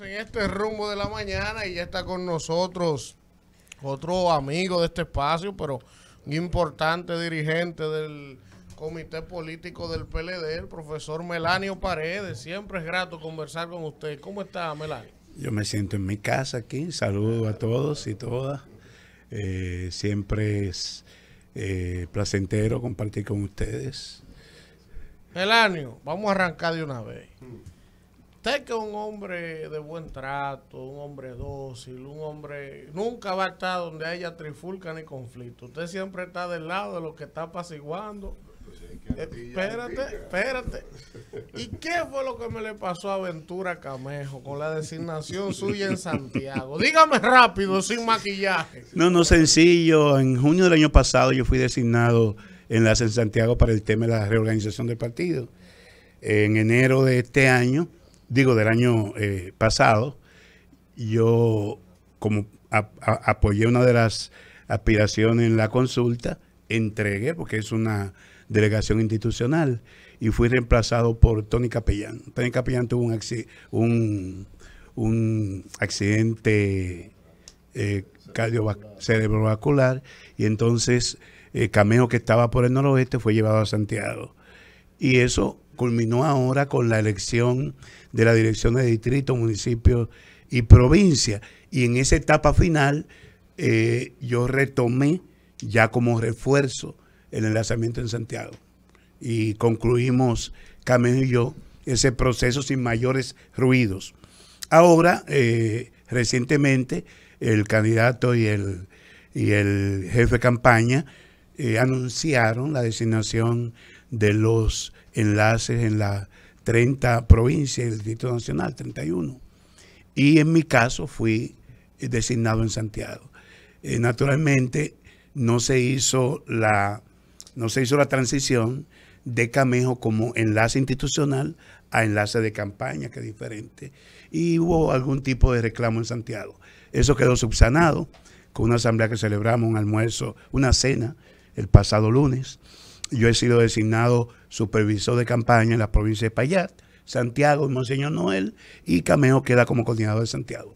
en este rumbo de la mañana y ya está con nosotros otro amigo de este espacio, pero un importante dirigente del comité político del PLD, el profesor Melanio Paredes. Siempre es grato conversar con usted. ¿Cómo está, Melanio? Yo me siento en mi casa aquí. Saludo a todos y todas. Eh, siempre es eh, placentero compartir con ustedes. Melanio, vamos a arrancar de una vez. Mm. Usted que es un hombre de buen trato, un hombre dócil, un hombre... Nunca va a estar donde haya trifulca ni conflicto. Usted siempre está del lado de lo que está apaciguando. Pues espérate, espérate. ¿Y qué fue lo que me le pasó a Ventura Camejo con la designación suya en Santiago? Dígame rápido, sin maquillaje. No, no, sencillo. En junio del año pasado yo fui designado en las en Santiago para el tema de la reorganización del partido. En enero de este año digo, del año eh, pasado, yo como apoyé una de las aspiraciones en la consulta, entregué, porque es una delegación institucional, y fui reemplazado por Tony Capellán. Tony Capellán tuvo un, un, accidente eh, cardiovascular cerebrovascular y entonces el eh, cameo que estaba por el noroeste, fue llevado a Santiago. Y eso culminó ahora con la elección de la dirección de distrito, municipio y provincia. Y en esa etapa final eh, yo retomé ya como refuerzo el enlazamiento en Santiago. Y concluimos, Camilo y yo, ese proceso sin mayores ruidos. Ahora, eh, recientemente, el candidato y el, y el jefe de campaña eh, anunciaron la designación de los enlaces en la 30 provincias y el Distrito Nacional, 31. Y en mi caso fui designado en Santiago. Eh, naturalmente no se, hizo la, no se hizo la transición de Camejo como enlace institucional a enlace de campaña, que es diferente. Y hubo algún tipo de reclamo en Santiago. Eso quedó subsanado con una asamblea que celebramos, un almuerzo, una cena el pasado lunes. Yo he sido designado supervisor de campaña en la provincia de Payat, Santiago y Monseñor Noel, y Cameo queda como coordinador de Santiago.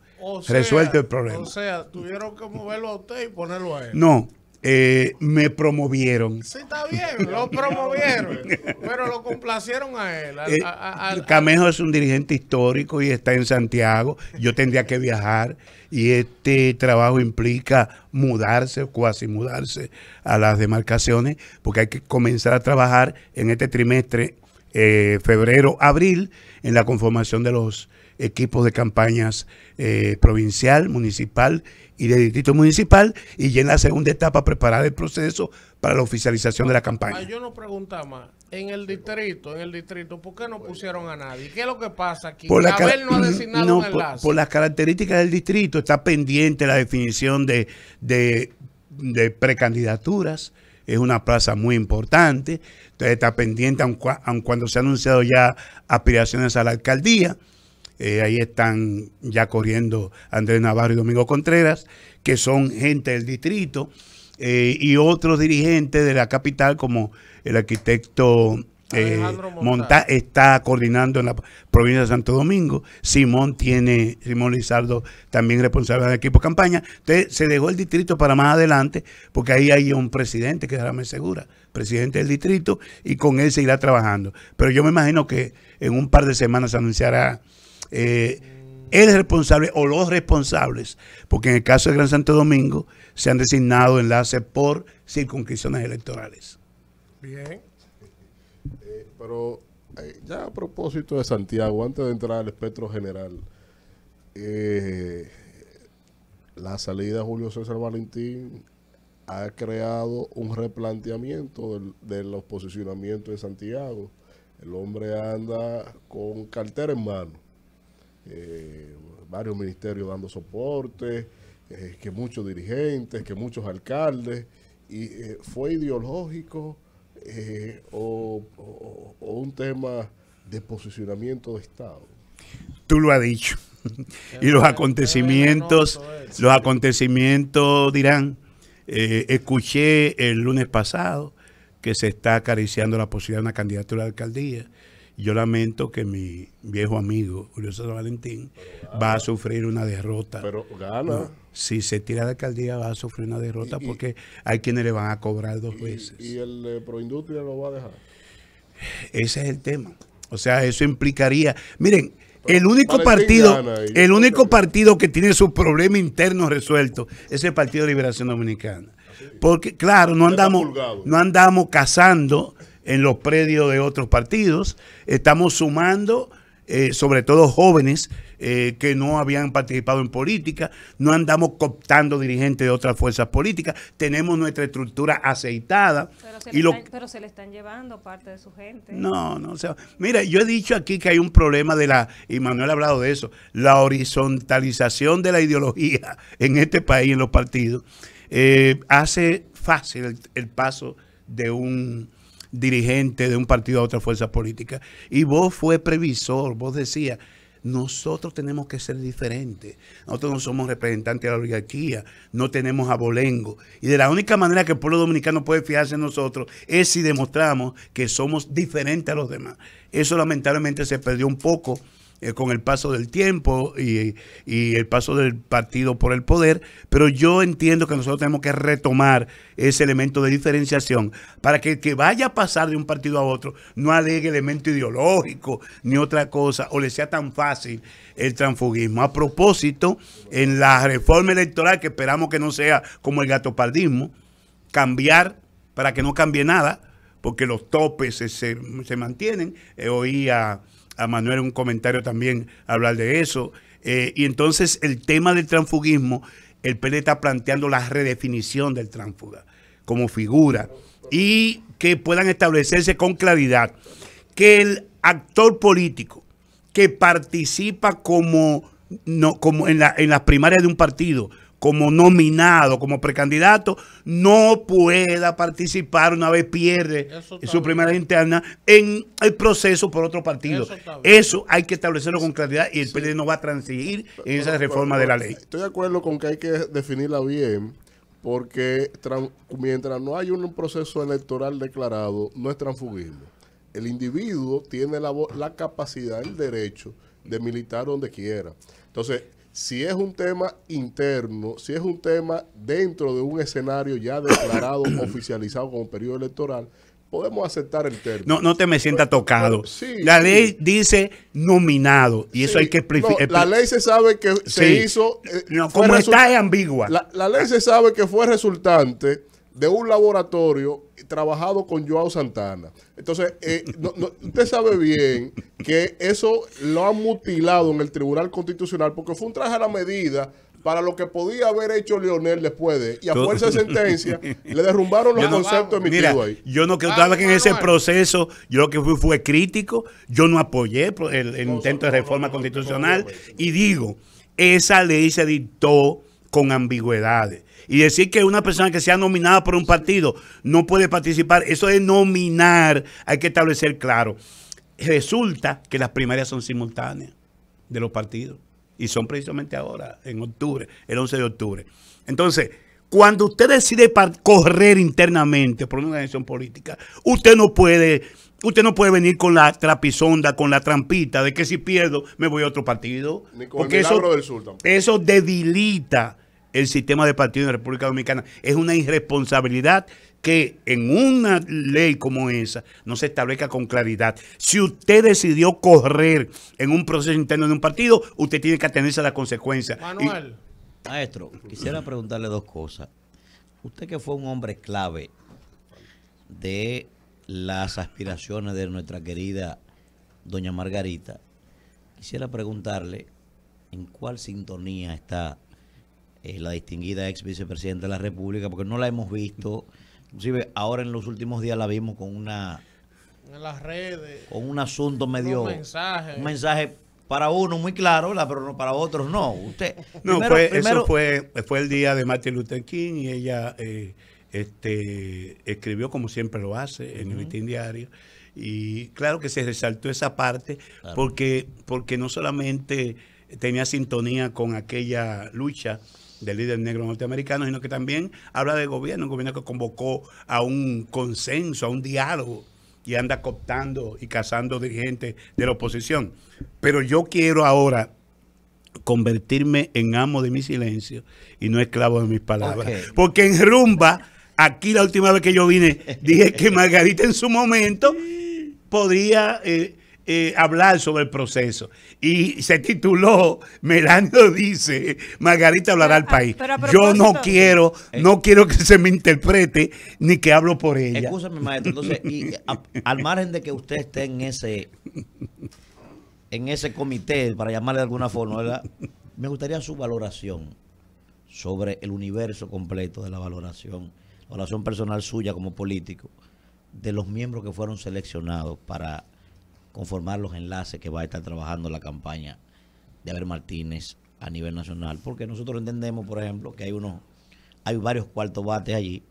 Resuelto el problema. O sea, tuvieron que moverlo a usted y ponerlo a él. No, eh, me promovieron. Sí, está bien, lo promovieron, pero lo complacieron a él. Eh, al, Camejo es un dirigente histórico y está en Santiago. Yo tendría que viajar y este trabajo implica mudarse o cuasi mudarse a las demarcaciones porque hay que comenzar a trabajar en este trimestre, eh, febrero, abril, en la conformación de los equipos de campañas eh, provincial, municipal y de distrito municipal y ya en la segunda etapa preparar el proceso para la oficialización de la campaña. Ah, yo no preguntaba más, en el distrito, en el distrito, ¿por qué no pusieron a nadie? ¿Qué es lo que pasa aquí? Por no ha designado un Por, las características del distrito está pendiente la definición de, de, precandidaturas, es una plaza muy importante, está pendiente aun, aun cuando se han anunciado ya aspiraciones a la alcaldía. Eh, ahí están ya corriendo Andrés Navarro y Domingo Contreras, que son gente del distrito, eh, y otros dirigentes de la capital, como el arquitecto eh, Monta está coordinando en la provincia de Santo Domingo. Simón tiene, Simón Lizardo también responsable del equipo campaña. Entonces se dejó el distrito para más adelante, porque ahí hay un presidente que ahora me segura, presidente del distrito, y con él se irá trabajando. Pero yo me imagino que en un par de semanas se anunciará el eh, responsable o los responsables, porque en el caso de Gran Santo Domingo se han designado enlaces por circunscripciones electorales. Bien. Eh, pero eh, ya a propósito de Santiago, antes de entrar al espectro general, la salida de Julio César Valentín ha creado un replanteamiento del, de los posicionamientos de Santiago. El hombre anda con cartera en mano eh, varios ministerios dando soporte, eh, que muchos dirigentes, que muchos alcaldes, y eh, fue ideológico o, un tema de posicionamiento de Estado. Tú lo has dicho. y los acontecimientos, los acontecimientos dirán, escuché el lunes pasado que se está acariciando la posibilidad de una candidatura a la alcaldía yo lamento que mi viejo amigo, Julio César Valentín, va a sufrir una derrota. Pero gana. Si se tira de alcaldía va a sufrir una derrota porque hay quienes le van a cobrar dos veces. ¿Y el Proindustria lo va a dejar? Ese es el tema. O sea, eso implicaría... Miren, el único partido el único partido que tiene su problema interno resuelto es el Partido de Liberación Dominicana. Ah, porque, claro, no andamos, no andamos cazando en los predios de otros partidos. Estamos sumando, eh, sobre todo jóvenes eh, que no habían participado en política, no andamos cooptando dirigentes de otras fuerzas políticas, tenemos nuestra estructura aceitada. Pero se, le, están, pero llevando parte de su gente. No, no, o sea, mira, yo he dicho aquí que hay un problema de la, y Manuel ha hablado de eso, la horizontalización de la ideología en este país, en los partidos, eh, hace fácil el paso de un dirigente de un partido a otra fuerza política. Y vos fue previsor, vos decías, nosotros tenemos que ser diferentes. Nosotros no somos representantes de la oligarquía, no tenemos abolengo. Y de la única manera que el pueblo dominicano puede fiarse en nosotros es si demostramos que somos diferentes a los demás. Eso lamentablemente se perdió un poco eh, con el paso del tiempo y, el paso del partido por el poder, pero yo entiendo que nosotros tenemos que retomar ese elemento de diferenciación para que el que vaya a pasar de un partido a otro no alegue elemento ideológico ni otra cosa o le sea tan fácil el transfugismo. A propósito, en la reforma electoral que esperamos que no sea como el gatopardismo, cambiar para que no cambie nada, porque los topes se, mantienen. Eh, oía a Manuel un comentario también hablar de eso. Eh, y entonces el tema del transfugismo, el PLD está planteando la redefinición del transfuga como figura y que puedan establecerse con claridad que el actor político que participa como, no, como en, la, en las primarias de un partido como nominado, como precandidato, no pueda participar una vez pierde su primera interna en el proceso por otro partido. Eso, hay que establecerlo con claridad y el sí. no va a transigir en esa reforma de la ley. Estoy de acuerdo con que hay que definirla bien porque mientras no hay un proceso electoral declarado, no es transfugismo. El individuo tiene la, la capacidad, el derecho de militar donde quiera. Entonces, si es un tema interno, si es un tema dentro de un escenario ya declarado, oficializado como periodo electoral, podemos aceptar el término. No, no te me sienta tocado. la ley dice nominado y eso hay que eh, la ley se sabe que se hizo... Eh, como está es ambigua. la ley se sabe que fue resultante de un laboratorio trabajado con Joao Santana. Entonces, no, usted sabe bien que eso lo han mutilado en el Tribunal Constitucional porque fue un traje a la medida para lo que podía haber hecho Leonel después de. Y a fuerza de sentencia le derrumbaron los conceptos emitidos ahí. Yo no que que en ese proceso, yo lo que fui fue crítico, yo no apoyé el intento de reforma constitucional y digo, esa ley se dictó con ambigüedades. Y decir que una persona que sea nominada por un partido no puede participar, eso es nominar hay que establecer claro. Resulta que las primarias son simultáneas de los partidos y son precisamente ahora, en octubre, el 11 de octubre. Entonces, cuando usted decide correr internamente por una decisión política, usted no puede, usted no puede venir con la trapisonda, con la trampita de que si pierdo me voy a otro partido. porque eso, eso debilita el sistema de partido de la República Dominicana. Es una irresponsabilidad que en una ley como esa no se establezca con claridad. Si usted decidió correr en un proceso interno de un partido, usted tiene que atenerse a las consecuencias. Manuel. Maestro, quisiera preguntarle dos cosas. Usted que fue un hombre clave de las aspiraciones de nuestra querida doña Margarita, quisiera preguntarle en cuál sintonía está eh, la distinguida ex vicepresidenta de la República, porque no la hemos visto. Inclusive ahora en los últimos días la vimos con una... En las redes. Con un asunto medio... Un mensaje. Un mensaje para uno muy claro, la pero para otros no. Usted, no, fue, eso fue, el día de Martin Luther King y ella eh, este, escribió como siempre lo hace en el Vitín Diario. Y claro que se resaltó esa parte porque, porque no solamente tenía sintonía con aquella lucha, del líder negro norteamericano, sino que también habla de gobierno, un gobierno que convocó a un consenso, a un diálogo y anda cooptando y cazando dirigentes de la oposición. Pero yo quiero ahora convertirme en amo de mi silencio y no esclavo de mis palabras. Porque en rumba, aquí la última vez que yo vine, dije que Margarita en su momento podría eh, eh, hablar sobre el proceso. Y se tituló, Melando dice, Margarita hablará al ah, ah, país. Yo no quiero, eh, no quiero que se me interprete ni que hablo por ella. maestro. Entonces, al margen de que usted esté en ese, en ese comité, para llamarle de alguna forma, me gustaría su valoración sobre el universo completo de la valoración, la valoración personal suya como político, de los miembros que fueron seleccionados para conformar los enlaces que va a estar trabajando la campaña de Abel Martínez a nivel nacional. Porque nosotros entendemos, por ejemplo, que hay unos, hay varios cuartos bates allí,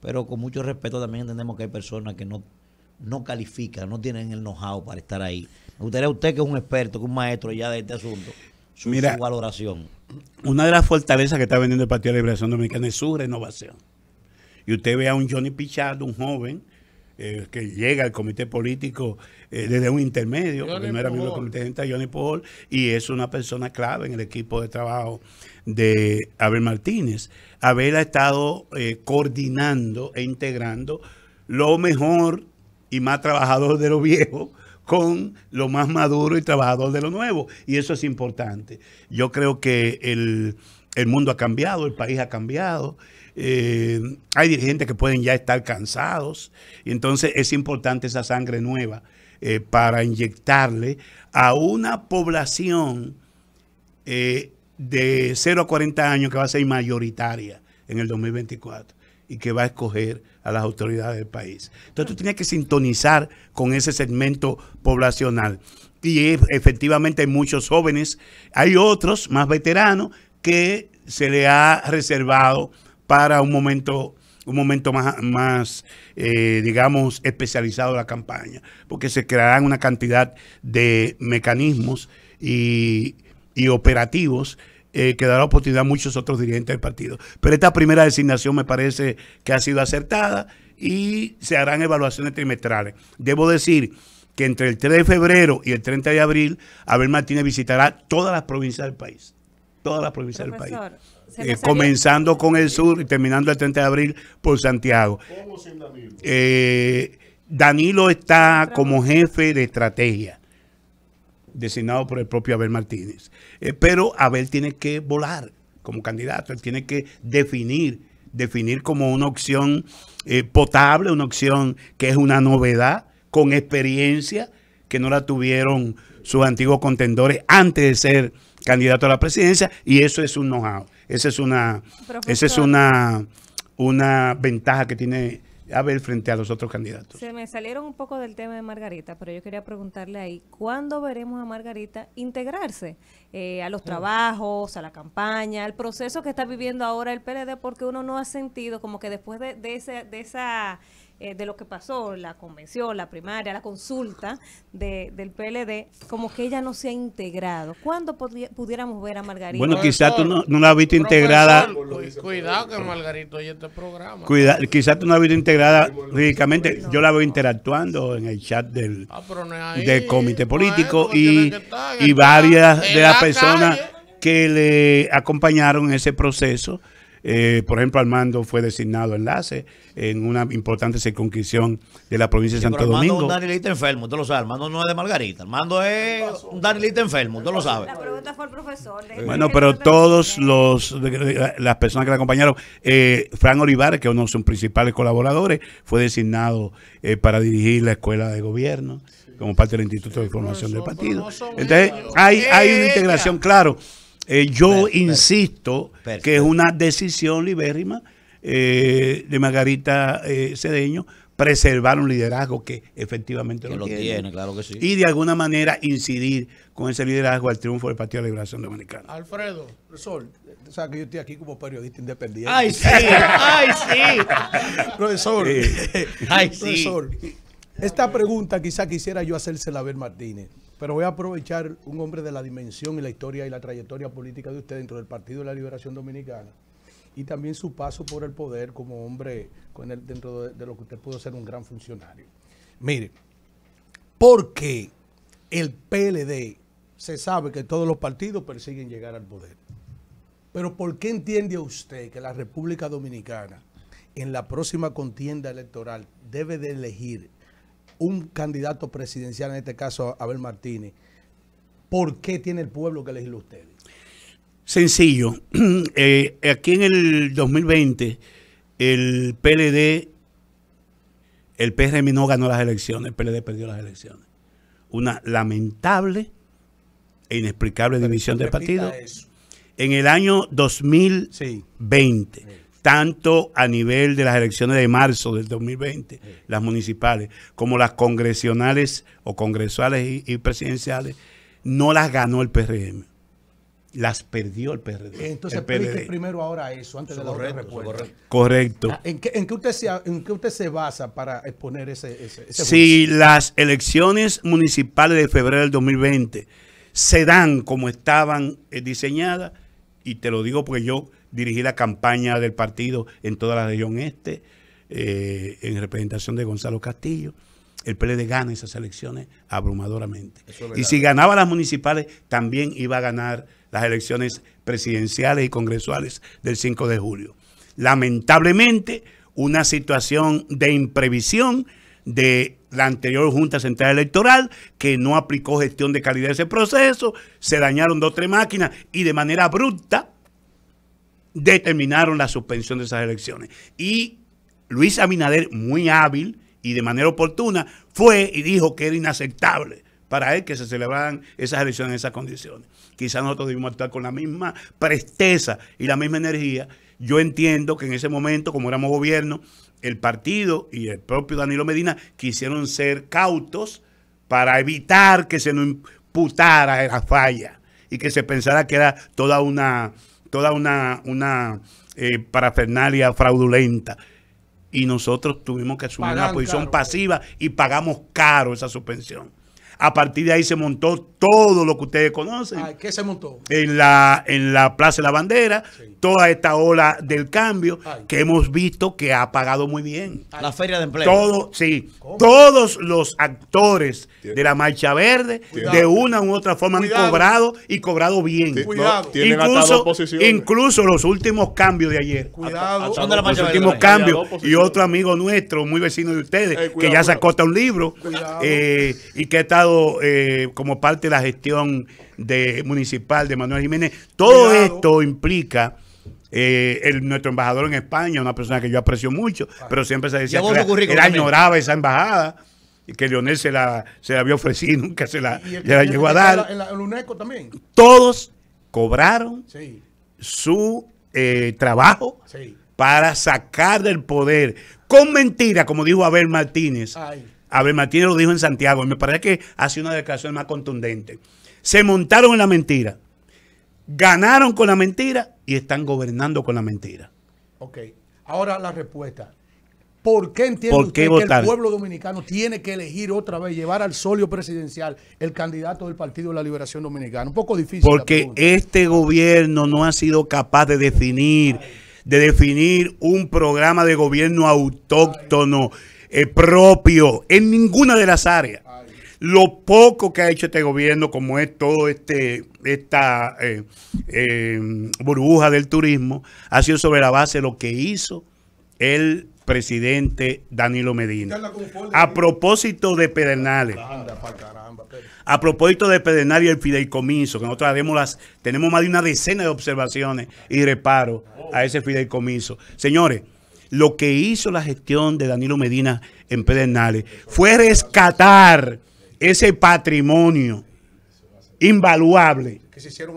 pero con mucho respeto también entendemos que hay personas que no, no califican, no tienen el know-how para estar ahí. Me gustaría a usted, que es un experto, que es un maestro ya de este asunto, su, valoración. Una de las fortalezas que está vendiendo el Partido de Liberación Dominicana es su renovación. Y usted ve a un Johnny Pichardo, un joven, eh, que llega al comité político eh, desde un intermedio, primero porque no era miembro del comité de Johnny Paul, y es una persona clave en el equipo de trabajo de Abel Martínez. Abel ha estado eh, coordinando e integrando lo mejor y más trabajador de lo viejo con lo más maduro y trabajador de lo nuevo. Y eso es importante. Yo creo que el, el mundo ha cambiado, el país ha cambiado. Eh, hay dirigentes que pueden ya estar cansados, y entonces es importante esa sangre nueva eh, para inyectarle a una población eh, de 0 a 40 años que va a ser mayoritaria en el 2024 y que va a escoger a las autoridades del país. Entonces tú tienes que sintonizar con ese segmento poblacional. Y efectivamente hay muchos jóvenes, hay otros más veteranos que se le ha reservado para un momento un momento más, más eh, digamos, especializado de la campaña, porque se crearán una cantidad de mecanismos y, operativos eh, que dará oportunidad a muchos otros dirigentes del partido. Pero esta primera designación me parece que ha sido acertada y se harán evaluaciones trimestrales. Debo decir que entre el 3 de febrero y el 30 de abril, Abel Martínez visitará todas las provincias del país. Todas las provincias del país. Eh, comenzando con el sur y terminando el 30 de abril por Santiago. Danilo? Eh, Danilo está como jefe de estrategia, designado por el propio Abel Martínez. Eh, pero Abel tiene que volar como candidato, él tiene que definir, definir como una opción potable, una opción que es una novedad, con experiencia, que no la tuvieron sus antiguos contendores antes de ser candidato a la presidencia y eso es un know-how. Esa es una, esa es una, una ventaja que tiene ver frente a los otros candidatos. Se me salieron un poco del tema de Margarita, pero yo quería preguntarle ahí, ¿cuándo veremos a Margarita integrarse eh, a los mm. trabajos, a la campaña, al proceso que está viviendo ahora el PLD? Porque uno no ha sentido como que después de, ese, de esa eh, de lo que pasó, la convención, la primaria, la consulta de, del PLD, como que ella no se ha integrado. ¿Cuándo pudiéramos ver a Margarita? Bueno, quizás este tú no, la has visto integrada. Cuidado que Margarita oye este programa. quizás tú no la has visto integrada jurídicamente. yo la veo interactuando en el chat del, ah, comité político y, varias de las personas que le acompañaron en ese proceso eh, por ejemplo, Armando fue designado enlace en una importante circunscripción de la provincia de Santo Domingo. Armando es un Danilita enfermo, usted lo sabe. Armando no es de Margarita. Armando es un Danilita enfermo, usted lo sabe. La pregunta fue profesor. bueno, pero todos los las personas que la acompañaron, eh, Fran Olivares, que es uno de sus principales colaboradores, fue designado eh, para dirigir la escuela de gobierno como parte del Instituto de Formación del Partido. Entonces, hay, hay una eh, integración, claro. Eh, yo insisto que es una decisión libérrima eh, de Margarita eh, Cedeño preservar un liderazgo que efectivamente lo, tiene, Claro que sí. Y de alguna manera incidir con ese liderazgo al triunfo del Partido de Liberación Dominicana. Alfredo, profesor, sabes que yo estoy aquí como periodista independiente. ¡Ay, sí! ¡Ay, sí! profesor, esta pregunta quizá quisiera yo hacérsela a ver Martínez. Pero voy a aprovechar un hombre de la dimensión y la historia y la trayectoria política de usted dentro del Partido de la Liberación Dominicana y también su paso por el poder como hombre dentro de, lo que usted pudo ser un gran funcionario. Mire, porque el PLD se sabe que todos los partidos persiguen llegar al poder. Pero ¿por qué entiende usted que la República Dominicana en la próxima contienda electoral debe de elegir un candidato presidencial, en este caso Abel Martínez, ¿por qué tiene el pueblo que elegirlo usted? Sencillo. Eh, aquí en el 2020, el PLD, el PRM no ganó las elecciones, el PLD perdió las elecciones. Una lamentable e inexplicable división de partido. En el año 2020 tanto a nivel de las elecciones de marzo del 2020, las municipales, como las congresionales o congresuales y, presidenciales, no las ganó el PRM. Las perdió el PRD. Entonces, primero ahora eso, antes de correcto, correcto. Ah, ¿en, qué, usted se, basa para exponer ese, ese, Si las elecciones municipales de febrero del 2020 se dan como estaban eh, diseñadas, y te lo digo porque yo dirigir la campaña del partido en toda la región este, eh, en representación de Gonzalo Castillo. El PLD gana esas elecciones abrumadoramente. y si ganaba las municipales, también iba a ganar las elecciones presidenciales y congresuales del 5 de julio. Lamentablemente, una situación de imprevisión de la anterior Junta Central Electoral, que no aplicó gestión de calidad de ese proceso, se dañaron dos o tres máquinas y de manera abrupta determinaron la suspensión de esas elecciones. Y Luis Abinader, muy hábil y de manera oportuna, fue y dijo que era inaceptable para él que se celebraran esas elecciones en esas condiciones. Quizás nosotros debimos actuar con la misma presteza y la misma energía. Yo entiendo que en ese momento, como éramos gobierno, el partido y el propio Danilo Medina quisieron ser cautos para evitar que se nos imputara la falla y que se pensara que era toda una toda una, una eh, parafernalia fraudulenta. Y nosotros tuvimos que asumir una posición pues. pasiva y pagamos caro esa suspensión. A partir de ahí se montó todo lo que ustedes conocen. ¿Qué se montó? En la, en la Plaza de la Bandera, toda esta ola del cambio que hemos visto que ha pagado muy bien. A La Feria de Empleo. Todo, sí, todos los actores de la Marcha Verde, de una u otra forma, han cobrado y cobrado bien. incluso, incluso los últimos cambios de ayer. Cuidado. los últimos cambios. Y otro amigo nuestro, muy vecino de ustedes, que ya sacó hasta un libro eh, y que ha estado eh, como parte de la gestión de, municipal de Manuel Jiménez. Todo esto implica... Eh, el, nuestro embajador en España, una persona que yo aprecio mucho, pero siempre se decía que él ignoraba esa embajada y que Leonel se la, se había ofrecido y nunca se la, llegó a dar. Todos cobraron su eh, trabajo para sacar del poder, con mentira, como dijo Abel Martínez, Abel Martínez lo dijo en Santiago y me parece que hace una declaración más contundente. Se montaron en la mentira, ganaron con la mentira y están gobernando con la mentira. Ok, ahora la respuesta. ¿Por qué entiende usted que el pueblo dominicano tiene que elegir otra vez, llevar al solio presidencial el candidato del Partido de la Liberación Dominicana? Un poco difícil. Porque este gobierno no ha sido capaz de definir, de definir un programa de gobierno autóctono propio en ninguna de las áreas. Lo poco que ha hecho este gobierno, como es todo este esta eh, eh, burbuja del turismo, ha sido sobre la base de lo que hizo el presidente Danilo Medina. A propósito de Pedernales. A propósito de Pedernales y el fideicomiso, que nosotros las, tenemos más de una decena de observaciones y reparos a ese fideicomiso. Señores, lo que hizo la gestión de Danilo Medina en Pedernales fue rescatar ese patrimonio invaluable. Que hicieron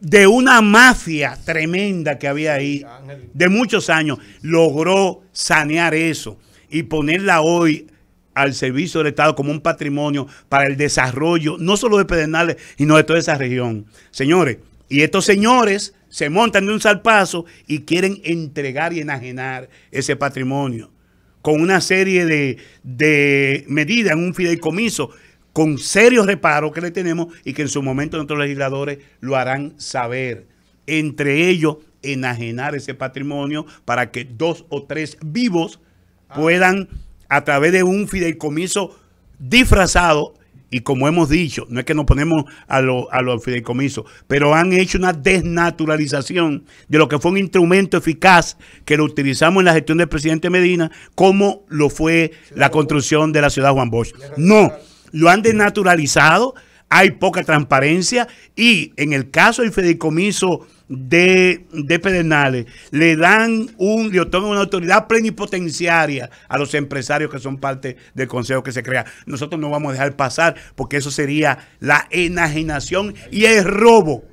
De una mafia tremenda que había ahí, de muchos años, logró sanear eso y ponerla hoy al servicio del Estado como un patrimonio para el desarrollo, no solo de Pedernales, sino de toda esa región. Señores, y estos señores se montan de un salpazo y quieren entregar y enajenar ese patrimonio con una serie de, de medidas, un fideicomiso, con serios reparos que le tenemos y que en su momento nuestros legisladores lo harán saber. Entre ellos, enajenar ese patrimonio para que dos o tres vivos ah. puedan, a través de un fideicomiso disfrazado, y como hemos dicho, no es que nos ponemos a los a lo fideicomisos, pero han hecho una desnaturalización de lo que fue un instrumento eficaz que lo utilizamos en la gestión del presidente Medina, como lo fue la construcción de la ciudad Juan Bosch. No, lo han desnaturalizado, hay poca transparencia y en el caso del fideicomiso de, de Pedernales le dan un, le una autoridad plenipotenciaria a los empresarios que son parte del consejo que se crea. Nosotros no vamos a dejar pasar porque eso sería la enajenación y el robo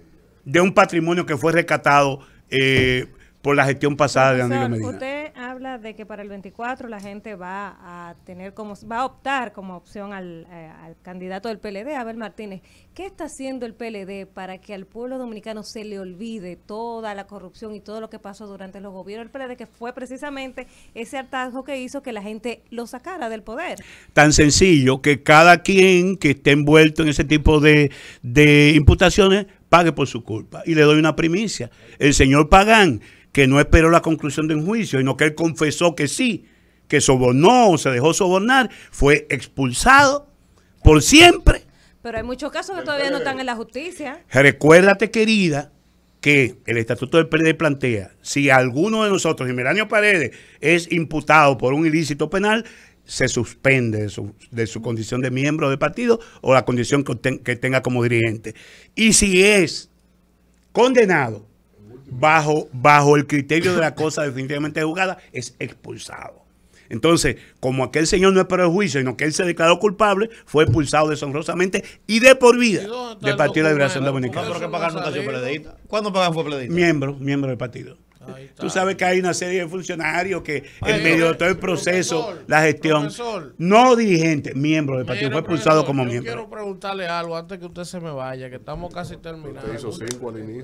de un patrimonio que fue rescatado eh, por la gestión pasada de Andrés Medina habla de que para el 24 la gente va a tener como va a optar como opción al, eh, candidato del PLD, Abel Martínez. ¿Qué está haciendo el PLD para que al pueblo dominicano se le olvide toda la corrupción y todo lo que pasó durante los gobiernos del PLD, que fue precisamente ese hartazgo que hizo que la gente lo sacara del poder? Tan sencillo que cada quien que esté envuelto en ese tipo de, de imputaciones pague por su culpa. Y le doy una primicia. El señor Pagán que no esperó la conclusión de un juicio, sino que él confesó que sí, que sobornó, se dejó sobornar, fue expulsado por siempre. Pero hay muchos casos que todavía no están en la justicia. Recuérdate, querida, que el Estatuto del PLD plantea, si alguno de nosotros, Jiménez Paredes, es imputado por un ilícito penal, se suspende de su, condición de miembro de partido o la condición que, que tenga como dirigente. Y si es condenado bajo, bajo el criterio de la cosa definitivamente juzgada, es expulsado. Entonces, como aquel señor no para el juicio, sino que él se declaró culpable, fue expulsado deshonrosamente y de por vida del Partido de Liberación Dominicana. ¿Cuándo pagaron fue peledeísta? Miembro, miembro del partido. Tú sabes que hay una serie de funcionarios que en medio de todo el proceso, la gestión, no dirigente, miembro del partido, fue expulsado como miembro. Quiero preguntarle algo antes que usted se me vaya, que estamos casi terminando.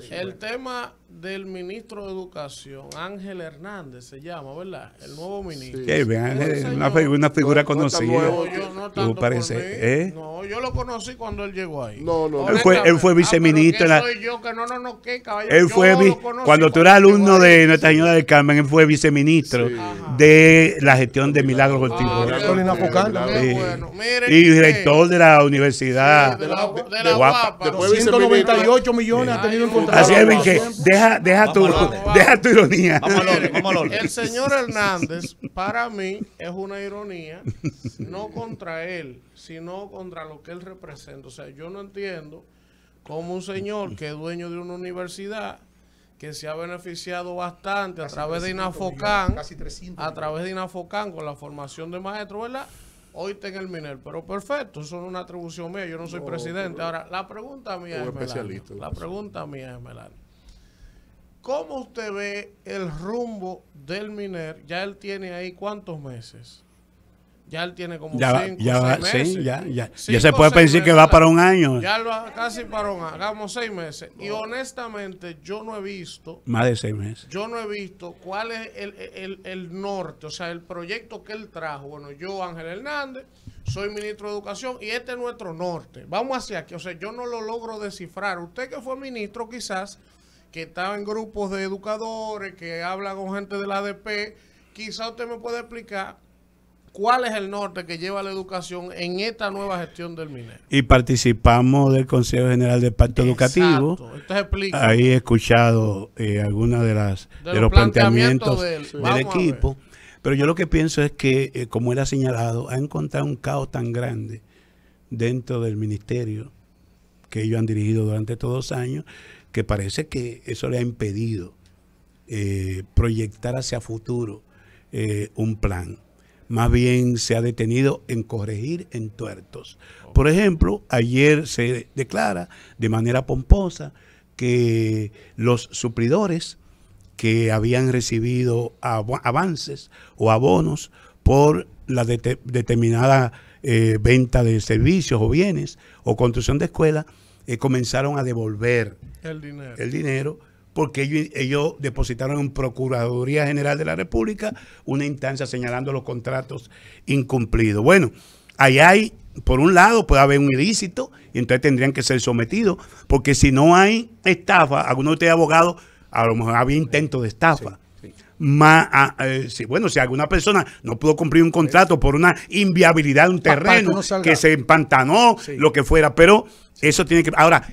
El tema del ministro de Educación, Ángel Hernández se llama, ¿verdad? El nuevo ministro. Sí, bien, Ángel, una, figura, conocida. No, yo, no, tanto parece, ¿Eh? no, yo lo conocí cuando él llegó ahí. No, no, él fue, él fue ah, viceministro. Ah, soy yo, que no, no, no, qué caballero. Él fue, vi, cuando tú eras alumno de Nuestra Señora del Carmen, él fue viceministro de la gestión de Milagro Cortijo. Ah, y director de la universidad. de la, de la, de la, 198 millones ha tenido en contrato. Así es, que deja deja, tu, ironía. El señor Hernández, para mí, es una ironía, no contra él, sino contra lo que él representa. O sea, yo no entiendo cómo un señor que es dueño de una universidad que se ha beneficiado bastante a través de Inafocan, a través de Inafocan con la formación de maestros, ¿verdad? Hoy tengo el MINER, pero perfecto, eso es una atribución mía, yo no soy presidente. Ahora, la pregunta mía es La pregunta mía es ¿Cómo usted ve el rumbo del Miner? Ya él tiene ahí cuántos meses. Ya él tiene como cinco, seis meses. ya, se puede pensar que va para un año. Ya lo va casi para un año, hagamos seis meses. Y honestamente, yo no he visto. Más de seis meses. Yo no he visto cuál es el, el norte, o sea, el proyecto que él trajo. Bueno, yo, Ángel Hernández, soy ministro de Educación y este es nuestro norte. Vamos hacia aquí. O sea, yo no lo logro descifrar. Usted que fue ministro, quizás que estaba en grupos de educadores, que habla con gente de la ADP, quizá usted me puede explicar cuál es el norte que lleva la educación en esta nueva gestión del minero. Y participamos del Consejo General del Pacto Educativo. Ahí he escuchado eh, algunos de, las de, los, planteamientos, del, equipo. Pero yo lo que pienso es que, eh, como él ha señalado, ha encontrado un caos tan grande dentro del ministerio que ellos han dirigido durante todos años, que parece que eso le ha impedido eh, proyectar hacia futuro eh, un plan. Más bien se ha detenido en corregir entuertos. Por ejemplo, ayer se declara de manera pomposa que los suplidores que habían recibido avances o abonos por la determinada eh, venta de servicios o bienes o construcción de escuelas, eh, comenzaron a devolver el dinero. porque ellos, depositaron en Procuraduría General de la República una instancia señalando los contratos incumplidos. Bueno, ahí hay, por un lado, puede haber un ilícito, y entonces tendrían que ser sometidos, porque si no hay estafa, alguno de ustedes abogados, a lo mejor había intento de estafa más, eh, bueno, si alguna persona no pudo cumplir un contrato por una inviabilidad de un terreno, que, se empantanó, lo que fuera, pero eso tiene que... Ahora,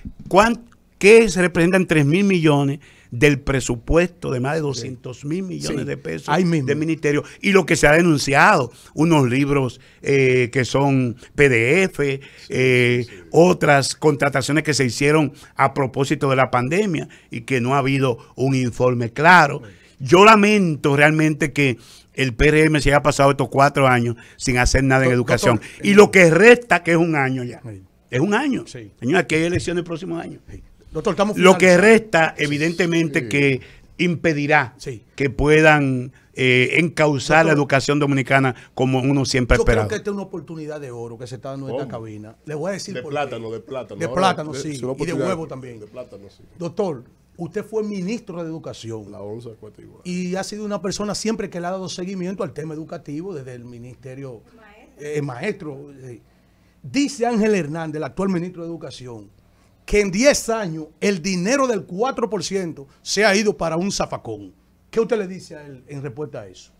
¿qué se representan 3 mil millones? del presupuesto de más de 200 mil millones de pesos del ministerio y lo que se ha denunciado, unos libros eh, que son PDF, eh, otras contrataciones que se hicieron a propósito de la pandemia y que no ha habido un informe claro. Yo lamento realmente que el PRM se haya pasado estos cuatro años sin hacer nada en educación. y lo eh, que resta, que es un año ya. Es un año. Señor, Señora, hay elecciones el próximo año. Doctor, estamos lo que resta, evidentemente, que impedirá que puedan eh, encauzar la educación dominicana como uno siempre ha esperado. Yo creo que esta es una oportunidad de oro que se está dando en esta cabina. Le voy a decir por De plátano, de plátano. De plátano, sí. Y de huevo también. De plátano, sí. Doctor, Usted fue ministro de Educación. Y ha sido una persona siempre que le ha dado seguimiento al tema educativo desde el Ministerio Maestro. Eh, eh. Dice Ángel Hernández, el actual ministro de Educación, que en 10 años el dinero del 4% se ha ido para un zafacón. ¿Qué usted le dice a él en respuesta a eso?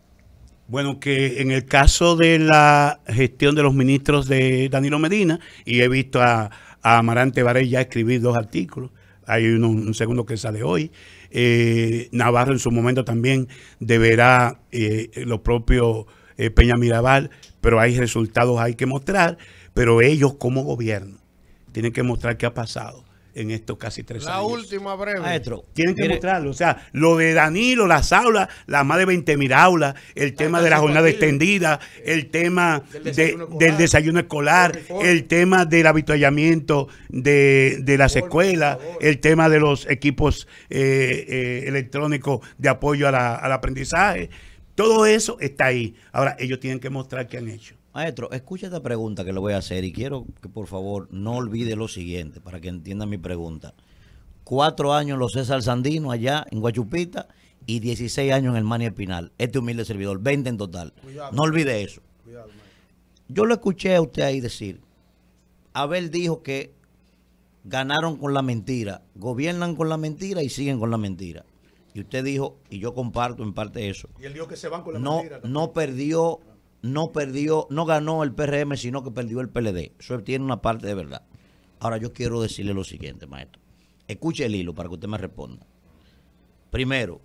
Bueno, que en el caso de la gestión de los ministros de Danilo Medina, y he visto a, Amarante Varela ya escribir dos artículos, hay un segundo que sale hoy. Eh, Navarro en su momento también deberá eh, lo propio eh, Peña Mirabal, pero hay resultados hay que mostrar, pero ellos como gobierno tienen que mostrar qué ha pasado en estos casi tres la años. La última breve. tienen que mostrarlo. O sea, lo de Danilo, las aulas, las más de 20.000 mil aulas, el tema de la jornada extendida, el eh, tema del desayuno, escolar, el tema del avituallamiento de, de las escuelas, el tema de los equipos eh, eh, electrónicos de apoyo al aprendizaje. Todo eso está ahí. Ahora, ellos tienen que mostrar que han hecho. Maestro, escucha esta pregunta que le voy a hacer y quiero que por favor no olvide lo siguiente para que entienda mi pregunta. Cuatro años los César Sandino allá en Guachupita y 16 años en el Mani Espinal. Este humilde servidor, 20 en total. no olvide eso. Yo lo escuché a usted ahí decir, Abel dijo que ganaron con la mentira, gobiernan con la mentira y siguen con la mentira. Y usted dijo, y yo comparto en parte eso. que no perdió no perdió, no ganó el PRM, sino que perdió el PLD. Eso tiene una parte de verdad. Ahora yo quiero decirle lo siguiente, maestro. Escuche el hilo para que usted me responda. Primero,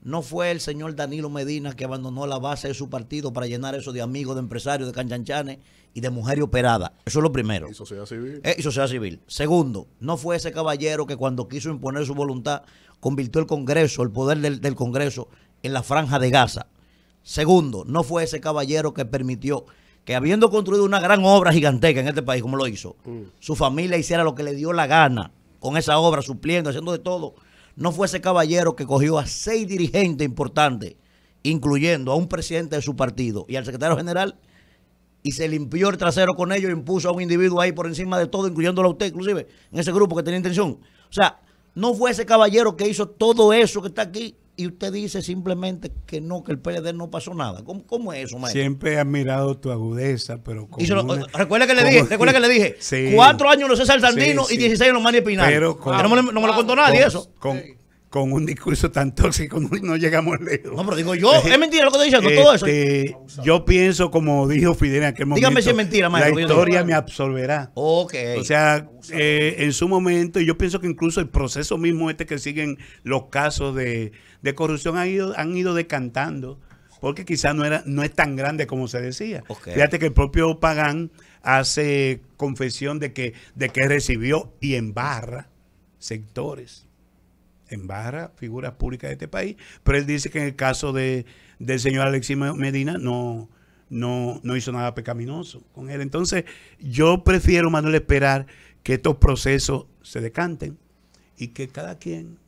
no fue el señor Danilo Medina que abandonó la base de su partido para llenar eso de amigos, de empresarios, de canchanchanes y de mujeres operadas. Eso es lo primero. Y sociedad civil. Eh, y sociedad civil. Segundo, no fue ese caballero que cuando quiso imponer su voluntad convirtió el Congreso, el poder del, del Congreso, en la franja de Gaza. Segundo, no fue ese caballero que permitió que habiendo construido una gran obra gigantesca en este país, como lo hizo, mm. su familia hiciera lo que le dio la gana con esa obra, supliendo, haciendo de todo. No fue ese caballero que cogió a seis dirigentes importantes, incluyendo a un presidente de su partido y al secretario general, y se limpió el trasero con ellos, impuso a un individuo ahí por encima de todo, incluyéndolo a usted, inclusive, en ese grupo que tenía intención. O sea, no fue ese caballero que hizo todo eso que está aquí, y usted dice simplemente que no, que el PLD no pasó nada. ¿Cómo, cómo es eso, maestro? Siempre he admirado tu agudeza, pero como eh, Recuerda que le dije, recuerda que le dije, cuatro años los César Sandino y 16 en los Mani Espinal. Pero no, me, lo contó nadie eso. Con, con un discurso tan tóxico no, llegamos lejos. No, pero digo yo, eh, es mentira lo que estoy diciendo, todo eso. Este, yo pienso, como dijo Fidel en momento, si es mentira, la historia me absorberá. O sea, eh, en su momento, yo pienso que incluso el proceso mismo este que siguen los casos de, corrupción han ido, han ido decantando, porque quizás no, era, no es tan grande como se decía. Fíjate que el propio Pagán hace confesión de que, de que recibió y en barra sectores en barra figuras públicas de este país, pero él dice que en el caso del señor Alexis Medina no, no, hizo nada pecaminoso con él. Entonces, yo prefiero, Manuel, esperar que estos procesos se decanten y que cada quien,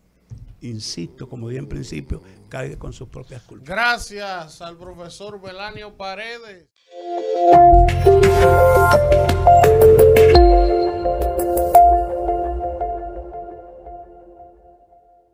insisto, como dije en principio, caiga con sus propias culpas. Gracias al profesor Belanio Paredes.